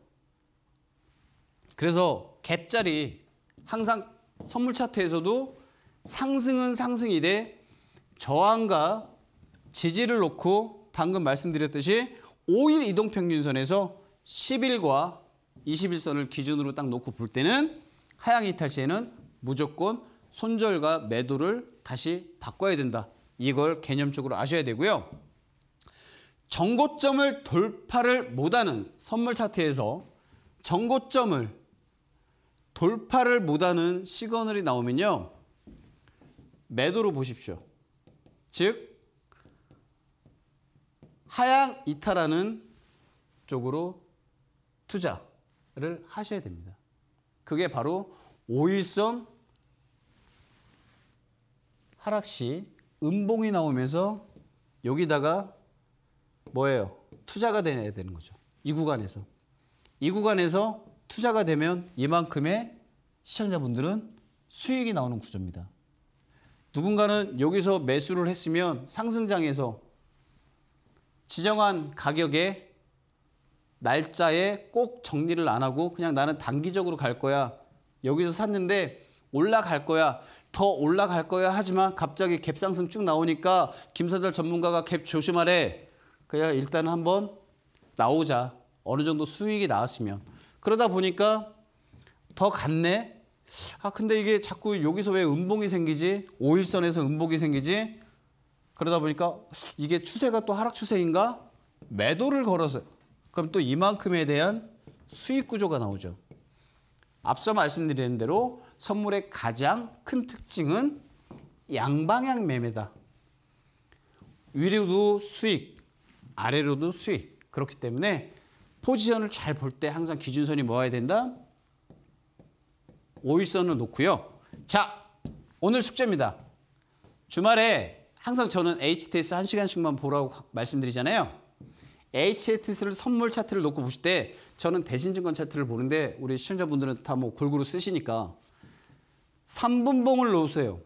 그래서 갭자리 항상 선물 차트에서도 상승은 상승이되 저항과 지지를 놓고 방금 말씀드렸듯이 5일 이동평균선에서 10일과 21선을 기준으로 딱 놓고 볼 때는 하향 이탈 시에는 무조건 손절과 매도를 다시 바꿔야 된다. 이걸 개념적으로 아셔야 되고요. 정고점을 돌파를 못하는 선물 차트에서 정고점을 돌파를 못하는 시그널이 나오면요. 매도로 보십시오. 즉 하향 이탈하는 쪽으로 투자. 를 하셔야 됩니다. 그게 바로 오일성 하락 시 음봉이 나오면서 여기다가 뭐예요? 투자가 되야 되는 거죠. 이 구간에서. 이 구간에서 투자가 되면 이만큼의 시청자분들은 수익이 나오는 구조입니다. 누군가는 여기서 매수를 했으면 상승장에서 지정한 가격에 날짜에 꼭 정리를 안 하고 그냥 나는 단기적으로 갈 거야. 여기서 샀는데 올라갈 거야. 더 올라갈 거야 하지만 갑자기 갭상승 쭉 나오니까 김사절 전문가가 갭 조심하래. 그래야 일단 한번 나오자. 어느 정도 수익이 나왔으면. 그러다 보니까 더 갔네. 아 근데 이게 자꾸 여기서 왜 음봉이 생기지? 5일선에서 음봉이 생기지? 그러다 보니까 이게 추세가 또 하락 추세인가? 매도를 걸어서 그럼 또 이만큼에 대한 수익 구조가 나오죠. 앞서 말씀드린 대로 선물의 가장 큰 특징은 양방향 매매다. 위로도 수익, 아래로도 수익. 그렇기 때문에 포지션을 잘 볼 때 항상 기준선이 뭐여야 된다? 오일선을 놓고요. 자, 오늘 숙제입니다. 주말에 항상 저는 HTS 한시간씩만 보라고 말씀드리잖아요. HATS를 선물 차트를 놓고 보실 때 저는 대신증권 차트를 보는데 우리 시청자분들은 다 뭐 골고루 쓰시니까 3분봉을 놓으세요.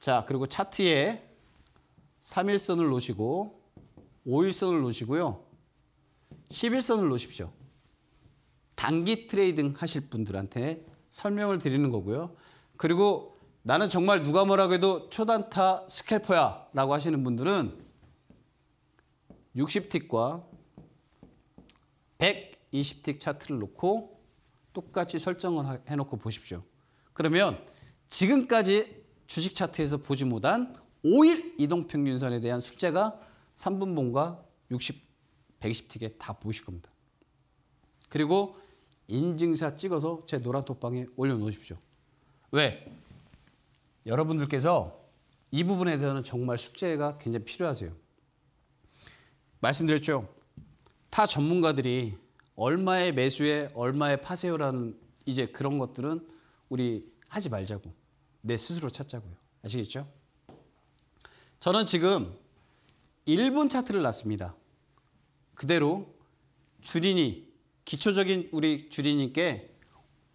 자, 그리고 차트에 3일선을 놓으시고 5일선을 놓으시고요. 11선을 놓으십시오. 단기 트레이딩 하실 분들한테 설명을 드리는 거고요. 그리고 나는 정말 누가 뭐라고 해도 초단타 스캘퍼야 라고 하시는 분들은 60틱과 120틱 차트를 놓고 똑같이 설정을 해놓고 보십시오. 그러면 지금까지 주식 차트에서 보지 못한 5일 이동평균선에 대한 숙제가 3분봉과 60, 120틱에 다 보이실 겁니다. 그리고 인증샷 찍어서 제 노란 톡방에 올려놓으십시오. 왜? 여러분들께서 이 부분에 대해서는 정말 숙제가 굉장히 필요하세요. 말씀드렸죠. 타 전문가들이 얼마의 매수에 얼마의 파세요라는 이제 그런 것들은 우리 하지 말자고 내 스스로 찾자고요. 아시겠죠? 저는 지금 일본 차트를 놨습니다. 그대로 주린이 기초적인 우리 주린이께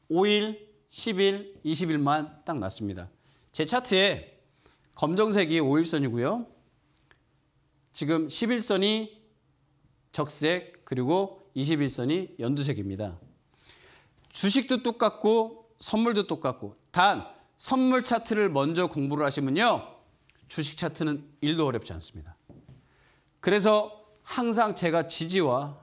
5일, 10일, 20일만 딱 놨습니다. 제 차트에 검정색이 5일선이고요. 지금 11선이 적색, 그리고 21선이 연두색입니다. 주식도 똑같고 선물도 똑같고 단 선물 차트를 먼저 공부를 하시면요. 주식 차트는 일도 어렵지 않습니다. 그래서 항상 제가 지지와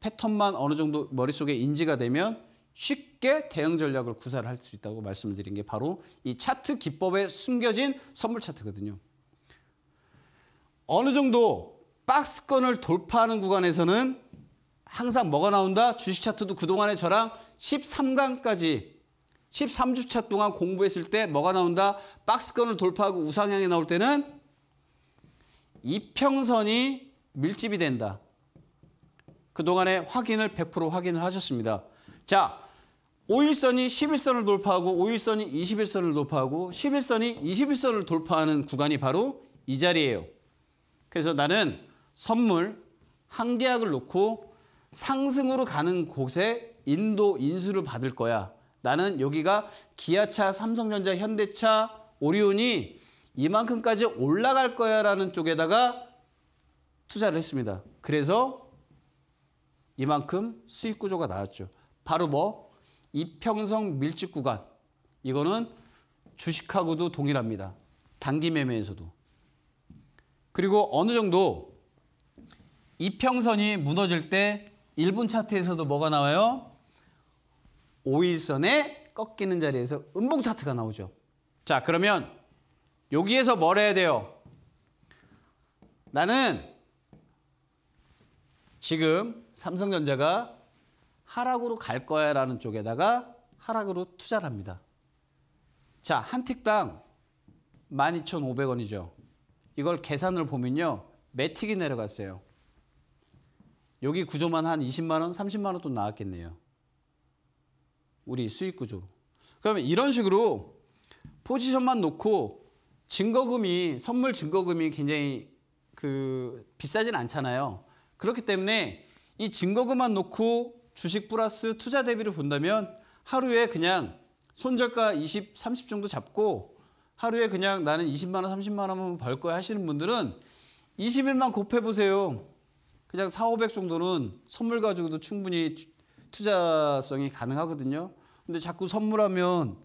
패턴만 어느 정도 머릿속에 인지가 되면 쉽게 대응 전략을 구사를 할 수 있다고 말씀드린 게 바로 이 차트 기법에 숨겨진 선물 차트거든요. 어느 정도 박스권을 돌파하는 구간에서는 항상 뭐가 나온다? 주식 차트도 그동안에 저랑 13강까지 13주차 동안 공부했을 때 뭐가 나온다? 박스권을 돌파하고 우상향이 나올 때는 이평선이 밀집이 된다. 그동안에 확인을 100% 확인을 하셨습니다. 자, 5일선이 11선을 돌파하고 5일선이 21선을 돌파하고 11선이 21선을 돌파하는 구간이 바로 이 자리예요. 그래서 나는 선물 한 계약을 놓고 상승으로 가는 곳에 인도 인수를 받을 거야. 나는 여기가 기아차, 삼성전자, 현대차, 오리온이 이만큼까지 올라갈 거야 라는 쪽에다가 투자를 했습니다. 그래서 이만큼 수익 구조가 나왔죠. 바로 뭐 이평성 밀집 구간 이거는 주식하고도 동일합니다. 단기 매매에서도. 그리고 어느 정도 이평선이 무너질 때 1분 차트에서도 뭐가 나와요? 5일선에 꺾이는 자리에서 음봉 차트가 나오죠. 자 그러면 여기에서 뭘 해야 돼요? 나는 지금 삼성전자가 하락으로 갈 거야 라는 쪽에다가 하락으로 투자를 합니다. 자, 한 틱당 12,500원이죠. 이걸 계산을 보면요. 매틱이 내려갔어요. 여기 구조만 한 20만 원, 30만 원돈 나왔겠네요. 우리 수익 구조로. 그러면 이런 식으로 포지션만 놓고 증거금이 선물 증거금이 굉장히 그 비싸진 않잖아요. 그렇기 때문에 이 증거금만 놓고 주식 플러스 투자 대비를 본다면 하루에 그냥 손절가 20, 30 정도 잡고 하루에 그냥 나는 20만 원, 30만 원만 벌 거야 하시는 분들은 2 1만 곱해보세요. 그냥 4, 500 정도는 선물 가지고도 충분히 투자성이 가능하거든요. 근데 자꾸 선물하면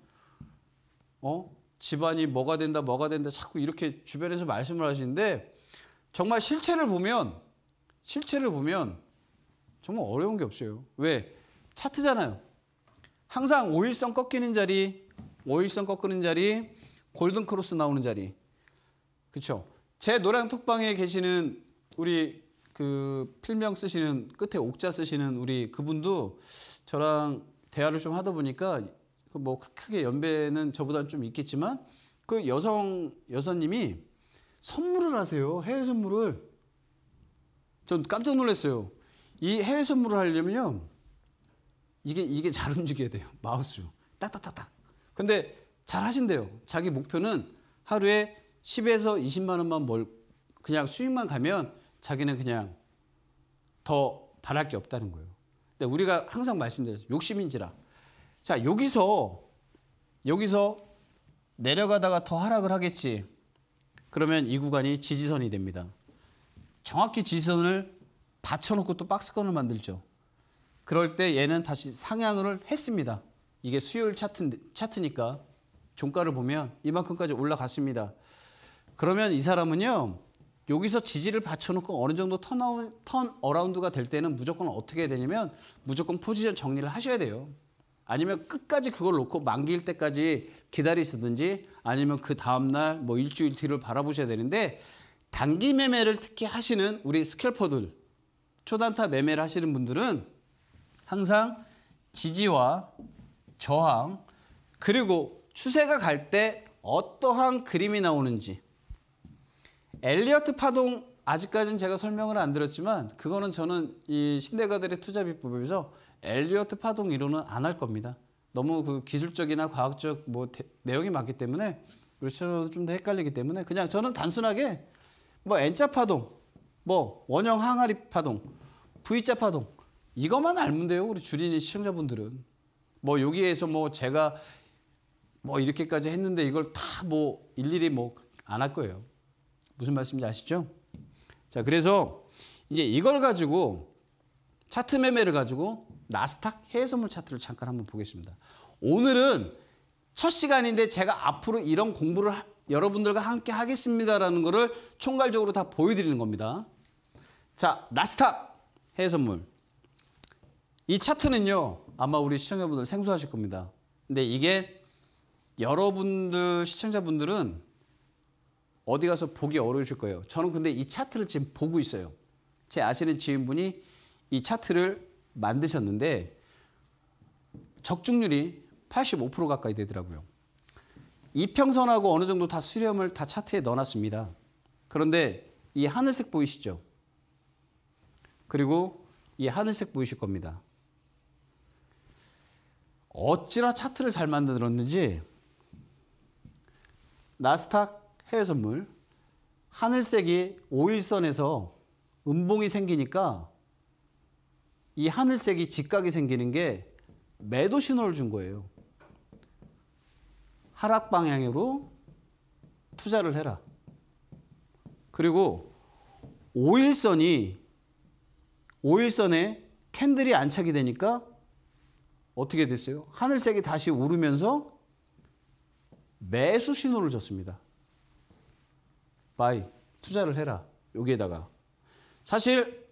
어? 집안이 뭐가 된다 뭐가 된다 자꾸 이렇게 주변에서 말씀을 하시는데 정말 실체를 보면 실체를 보면 정말 어려운 게 없어요. 왜? 차트잖아요. 항상 5일선 꺾이는 자리, 5일선 꺾이는 자리, 골든 크로스 나오는 자리. 그렇죠? 제노량 톡방에 계시는 우리 그 필명 쓰시는 끝에 옥자 쓰시는 우리 그분도 저랑 대화를 좀 하다 보니까 그 뭐 크게 연배는 저보다 좀 있겠지만 그 여성 여사님이 선물을 하세요 해외 선물을 전 깜짝 놀랐어요 이 해외 선물을 하려면요 이게 이게 잘 움직여야 돼요 마우스 딱딱딱딱 근데 잘 하신대요 자기 목표는 하루에 10에서 20만 원만 뭘 그냥 수익만 가면 자기는 그냥 더 바랄 게 없다는 거예요. 근데 우리가 항상 말씀드렸죠. 욕심인지라. 자, 여기서 여기서 내려가다가 더 하락을 하겠지. 그러면 이 구간이 지지선이 됩니다. 정확히 지지선을 받쳐놓고 또 박스권을 만들죠. 그럴 때 얘는 다시 상향을 했습니다. 이게 수요일 차트, 차트니까 종가를 보면 이만큼까지 올라갔습니다. 그러면 이 사람은요. 여기서 지지를 받쳐놓고 어느 정도 턴아턴 어라운드가 될 때는 무조건 어떻게 되냐면 무조건 포지션 정리를 하셔야 돼요. 아니면 끝까지 그걸 놓고 만기일 때까지 기다리시든지 아니면 그 다음날 뭐 일주일 뒤를 바라보셔야 되는데 단기 매매를 특히 하시는 우리 스캘퍼들 초단타 매매를 하시는 분들은 항상 지지와 저항 그리고 추세가 갈 때 어떠한 그림이 나오는지 엘리어트 파동 아직까지는 제가 설명을 안 드렸지만 그거는 저는 이 신대가들의 투자 비법에서 엘리어트 파동 이론은 안 할 겁니다. 너무 그 기술적이나 과학적 뭐 대, 내용이 많기 때문에 루시아좀더 헷갈리기 때문에 그냥 저는 단순하게 뭐 N자 파동, 뭐 원형 항아리 파동, V자 파동 이것만 알면 돼요. 우리 주린이 시청자분들은 뭐 여기에서 뭐 제가 뭐 이렇게까지 했는데 이걸 다 뭐 일일이 뭐 안 할 거예요. 무슨 말씀인지 아시죠? 자, 그래서 이제 이걸 가지고 차트 매매를 가지고 나스닥 해외선물 차트를 잠깐 한번 보겠습니다. 오늘은 첫 시간인데 제가 앞으로 이런 공부를 여러분들과 함께 하겠습니다라는 거를 총괄적으로 다 보여드리는 겁니다. 자, 나스닥 해외선물. 이 차트는요, 아마 우리 시청자분들 생소하실 겁니다. 근데 이게 여러분들, 시청자분들은 어디 가서 보기 어려우실 거예요. 저는 근데 이 차트를 지금 보고 있어요. 제 아시는 지인분이 이 차트를 만드셨는데 적중률이 85% 가까이 되더라고요. 이평선하고 어느 정도 다 수렴을 다 차트에 넣어놨습니다. 그런데 이 하늘색 보이시죠? 그리고 이 하늘색 보이실 겁니다. 어찌나 차트를 잘 만들었는지 나스닥 해외 선물 하늘색이 5일선에서 음봉이 생기니까 이 하늘색이 직각이 생기는 게 매도 신호를 준 거예요. 하락 방향으로 투자를 해라. 그리고 5일선이 5일선에 캔들이 안착이 되니까 어떻게 됐어요? 하늘색이 다시 오르면서 매수 신호를 줬습니다. b u 투자를 해라. 여기에다가 사실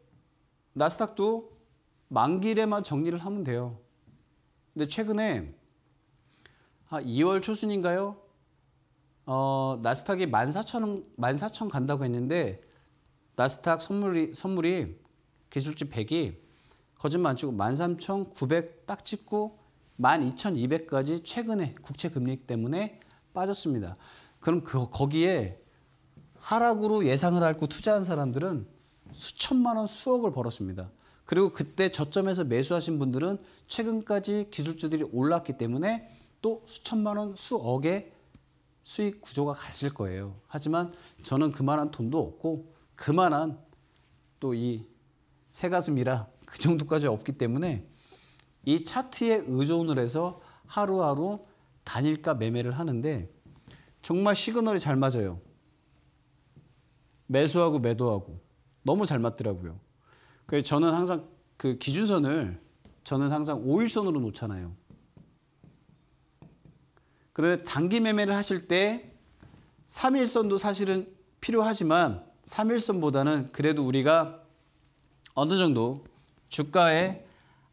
나스닥도 만기래만 정리를 하면 돼요. 근데 최근에 아, 2월 초순인가요? 어, 나스닥이 14,000 1 4 간다고 했는데 나스닥 선물이 선물이 기술지 100이 거짓말 안 치고 13,900 딱 찍고 12,200까지 최근에 국채 금리 때문에 빠졌습니다. 그럼 그 거기에 하락으로 예상을 앓고 투자한 사람들은 수천만 원, 수억을 벌었습니다. 그리고 그때 저점에서 매수하신 분들은 최근까지 기술주들이 올랐기 때문에 또 수천만 원, 수억의 수익 구조가 갔을 거예요. 하지만 저는 그만한 돈도 없고 그만한 또 이 새가슴이라 그 정도까지 없기 때문에 이 차트에 의존을 해서 하루하루 단일가 매매를 하는데 정말 시그널이 잘 맞아요. 매수하고 매도하고 너무 잘 맞더라고요. 그래서 저는 항상 그 기준선을 저는 항상 5일선으로 놓잖아요. 그런데 단기 매매를 하실 때 3일선도 사실은 필요하지만 3일선보다는 그래도 우리가 어느 정도 주가의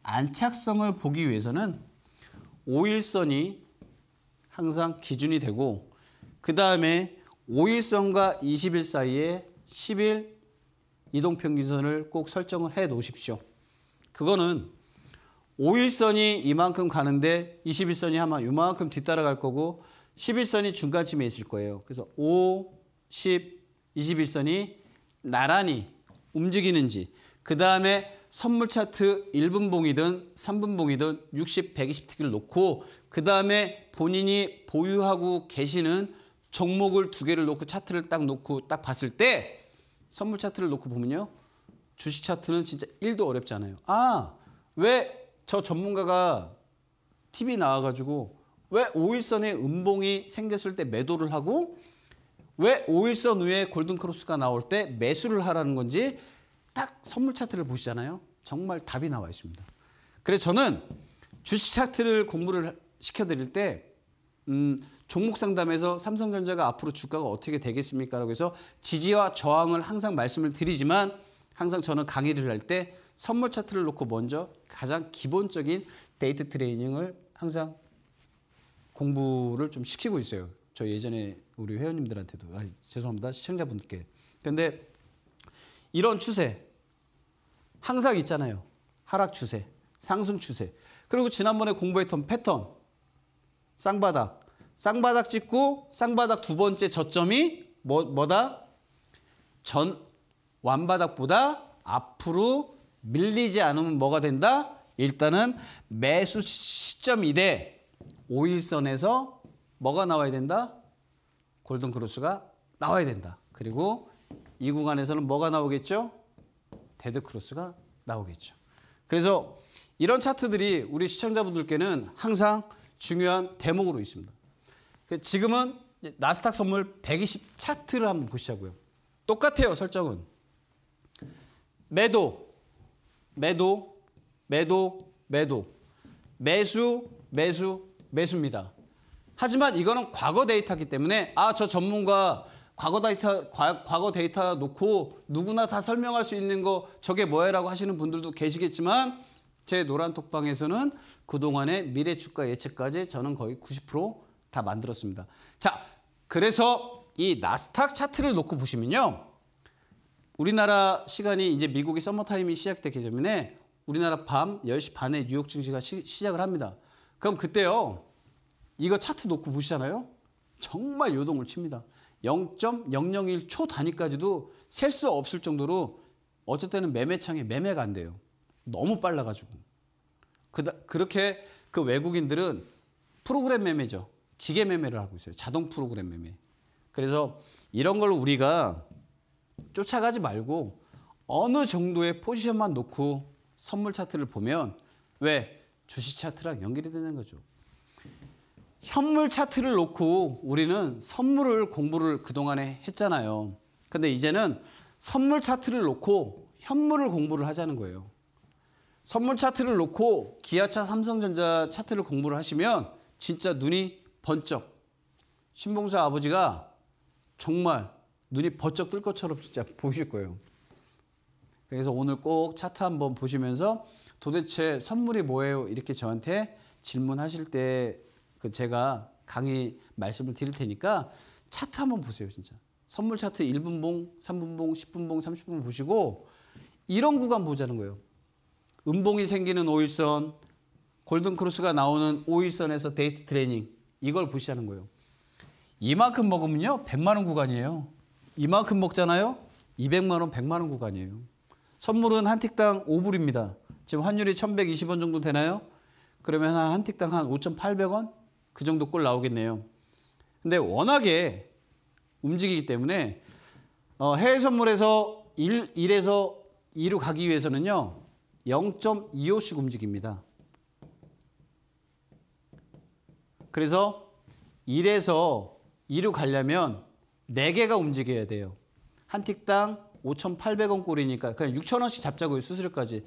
안착성을 보기 위해서는 5일선이 항상 기준이 되고 그 다음에 5일선과 20일 사이에 10일 이동평균선을 꼭 설정을 해 놓으십시오. 그거는 5일선이 이만큼 가는데 21선이 아마 이만큼 뒤따라갈 거고 11선이 중간쯤에 있을 거예요. 그래서 5, 10, 21선이 나란히 움직이는지 그 다음에 선물 차트 1분봉이든 3분봉이든 60, 1 2 0티기를 놓고 그 다음에 본인이 보유하고 계시는 종목을 두 개를 놓고 차트를 딱 놓고 딱 봤을 때 선물 차트를 놓고 보면요. 주식 차트는 진짜 1도 어렵지 않아요. 아, 왜 저 전문가가 TV 나와가지고 왜 5일선에 음봉이 생겼을 때 매도를 하고 왜 5일선 후에 골든크로스가 나올 때 매수를 하라는 건지 딱 선물 차트를 보시잖아요. 정말 답이 나와 있습니다. 그래서 저는 주식 차트를 공부를 시켜드릴 때 음, 종목 상담에서 삼성전자가 앞으로 주가가 어떻게 되겠습니까라고 해서 지지와 저항을 항상 말씀을 드리지만 항상 저는 강의를 할 때 선물 차트를 놓고 먼저 가장 기본적인 데이트 트레이닝을 항상 공부를 좀 시키고 있어요. 저 예전에 우리 회원님들한테도 아, 죄송합니다 시청자분께. 근데 이런 추세 항상 있잖아요. 하락 추세, 상승 추세. 그리고 지난번에 공부했던 패턴 쌍바닥. 쌍바닥 찍고 쌍바닥 두 번째 저점이 뭐, 뭐다? 전 완바닥보다 앞으로 밀리지 않으면 뭐가 된다? 일단은 매수 시점이 돼. 5일선에서 뭐가 나와야 된다? 골든 크로스가 나와야 된다. 그리고 이 구간에서는 뭐가 나오겠죠? 데드 크로스가 나오겠죠. 그래서 이런 차트들이 우리 시청자분들께는 항상 중요한 대목으로 있습니다. 그 지금은 나스닥 선물 120 차트를 한번 보시자고요. 똑같아요, 설정은. 매도, 매도, 매도, 매도, 매수, 매수, 매수입니다. 하지만 이거는 과거 데이터기 때문에 아, 저 전문가 과거 데이터, 과, 과거 데이터 놓고 누구나 다 설명할 수 있는 거 저게 뭐야라고 하시는 분들도 계시겠지만 제 노란 톡방에서는 그동안의 미래 주가 예측까지 저는 거의 90%다 만들었습니다. 자, 그래서 이 나스닥 차트를 놓고 보시면요. 우리나라 시간이 이제 미국의 서머타임이 시작되기 때문에 우리나라 밤 10시 반에 뉴욕 증시가 시, 시작을 합니다. 그럼 그때요. 이거 차트 놓고 보시잖아요. 정말 요동을 칩니다. 0.001 초 단위까지도 셀 수 없을 정도로 어쨌든 매매창에 매매가 안 돼요. 너무 빨라가지고. 그, 그렇게 그 외국인들은 프로그램 매매죠. 기계 매매를 하고 있어요. 자동 프로그램 매매. 그래서 이런 걸 우리가 쫓아가지 말고 어느 정도의 포지션만 놓고 선물 차트를 보면 왜 주식 차트랑 연결이 되는 거죠. 현물 차트를 놓고 우리는 선물을 공부를 그동안에 했잖아요. 근데 이제는 선물 차트를 놓고 현물을 공부를 하자는 거예요. 선물 차트를 놓고 기아차 삼성전자 차트를 공부를 하시면 진짜 눈이 번쩍 신봉사 아버지가 정말 눈이 번쩍 뜰 것처럼 진짜 보이실 거예요. 그래서 오늘 꼭 차트 한번 보시면서 도대체 선물이 뭐예요? 이렇게 저한테 질문하실 때 그 제가 강의 말씀을 드릴 테니까 차트 한번 보세요, 진짜. 선물 차트 1분봉, 3분봉, 10분봉, 30분봉 보시고 이런 구간 보자는 거예요. 음봉이 생기는 오일선, 골든크로스가 나오는 오일선에서 데이트 트레이닝 이걸 보시자는 거예요. 이만큼 먹으면요. 100만 원 구간이에요. 이만큼 먹잖아요. 200만 원, 100만 원 구간이에요. 선물은 한 틱당 5불입니다. 지금 환율이 1120원 정도 되나요? 그러면 한 틱당 한 5,800원? 그 정도 꼴 나오겠네요. 근데 워낙에 움직이기 때문에 어, 해외 선물에서 1, 에서 2로 가기 위해서는요. 0.25씩 움직입니다. 그래서 1에서 2로 가려면 4개가 움직여야 돼요. 한 틱당 5,800원 꼴이니까 그냥 6,000원씩 잡자고요. 수수료까지.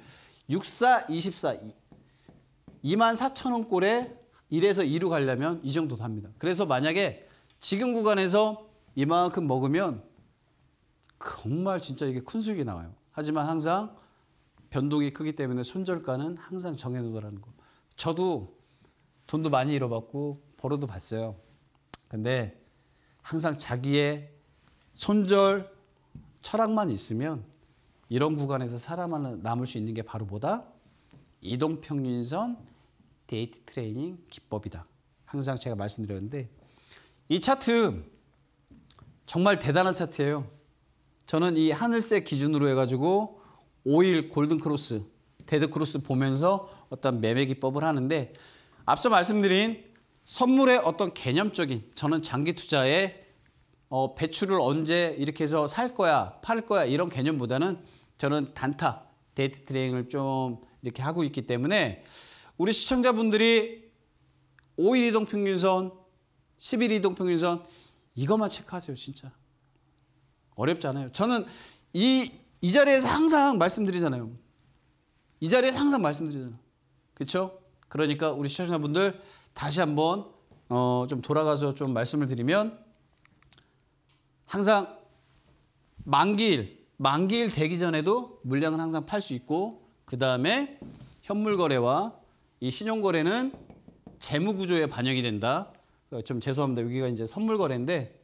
64, 24, 24,000원 꼴에 1에서 2로 가려면 이 정도 답니다. 그래서 만약에 지금 구간에서 이만큼 먹으면 정말 진짜 이게 큰 수익이 나와요. 하지만 항상 변동이 크기 때문에 손절가는 항상 정해놓으라는 거. 저도 돈도 많이 잃어봤고 벌어도 봤어요. 근데 항상 자기의 손절 철학만 있으면 이런 구간에서 살아만 남을 수 있는 게 바로 뭐다? 이동평균선 데이트 트레이닝 기법이다. 항상 제가 말씀드렸는데 이 차트 정말 대단한 차트예요. 저는 이 하늘색 기준으로 해가지고 5일 골든크로스, 데드크로스 보면서 어떤 매매 기법을 하는데 앞서 말씀드린 선물의 어떤 개념적인 저는 장기 투자에 어, 배출을 언제 이렇게 해서 살 거야, 팔 거야 이런 개념보다는 저는 단타, 데이트 트레이닝을 좀 이렇게 하고 있기 때문에 우리 시청자분들이 5일 이동 평균선, 10일 이동 평균선 이것만 체크하세요, 진짜. 어렵잖아요. 저는 이이 자리에서 항상 말씀드리잖아요. 이 자리에서 항상 말씀드리잖아요. 그렇죠? 그러니까 우리 시청자분들 다시 한번 어, 좀 돌아가서 좀 말씀을 드리면 항상 만기일, 만기일 되기 전에도 물량은 항상 팔 수 있고 그 다음에 현물거래와 이 신용거래는 재무구조에 반영이 된다. 어, 좀 죄송합니다. 여기가 이제 선물거래인데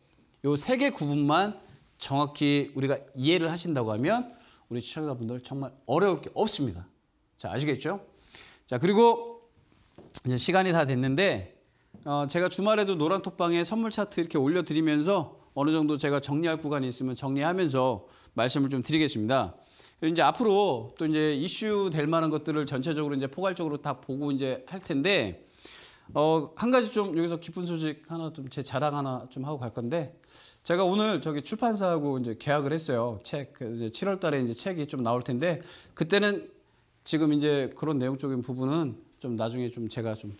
요 세 개 구분만 정확히 우리가 이해를 하신다고 하면 우리 시청자분들 정말 어려울 게 없습니다. 자, 아시겠죠? 자, 그리고 이제 시간이 다 됐는데 어, 제가 주말에도 노란톡방에 선물 차트 이렇게 올려드리면서 어느 정도 제가 정리할 구간이 있으면 정리하면서 말씀을 좀 드리겠습니다. 이제 앞으로 또 이제 이슈 될 만한 것들을 전체적으로 이제 포괄적으로 다 보고 이제 할 텐데 어, 한 가지 좀 여기서 기쁜 소식 하나 좀 제 자랑 하나 좀 하고 갈 건데 제가 오늘 저기 출판사하고 이제 계약을 했어요. 책 그 이제 7월 달에 이제 책이 좀 나올 텐데 그때는 지금 이제 그런 내용적인 부분은 좀 나중에 좀 제가 좀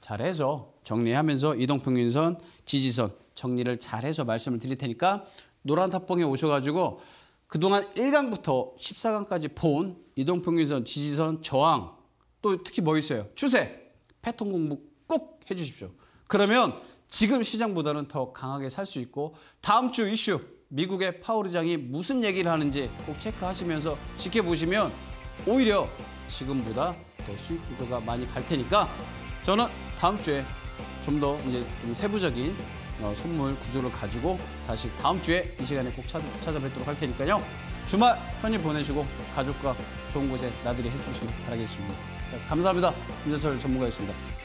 잘해서 정리하면서 이동평균선, 지지선 정리를 잘해서 말씀을 드릴 테니까 노란 탑봉에 오셔가지고 그동안 1강부터 14강까지 본 이동평균선, 지지선, 저항 또 특히 뭐 있어요? 추세, 패턴 공부 꼭 해주십시오. 그러면 지금 시장보다는 더 강하게 살 수 있고 다음 주 이슈 미국의 파월 의장이 무슨 얘기를 하는지 꼭 체크하시면서 지켜보시면 오히려 지금보다 더 수익 구조가 많이 갈 테니까 저는 다음 주에 좀 더 이제 좀 세부적인 어, 선물 구조를 가지고 다시 다음 주에 이 시간에 꼭 찾, 찾아뵙도록 할 테니까요. 주말 편히 보내시고 가족과 좋은 곳에 나들이 해주시기 바라겠습니다. 자, 감사합니다. 김재철 전문가였습니다.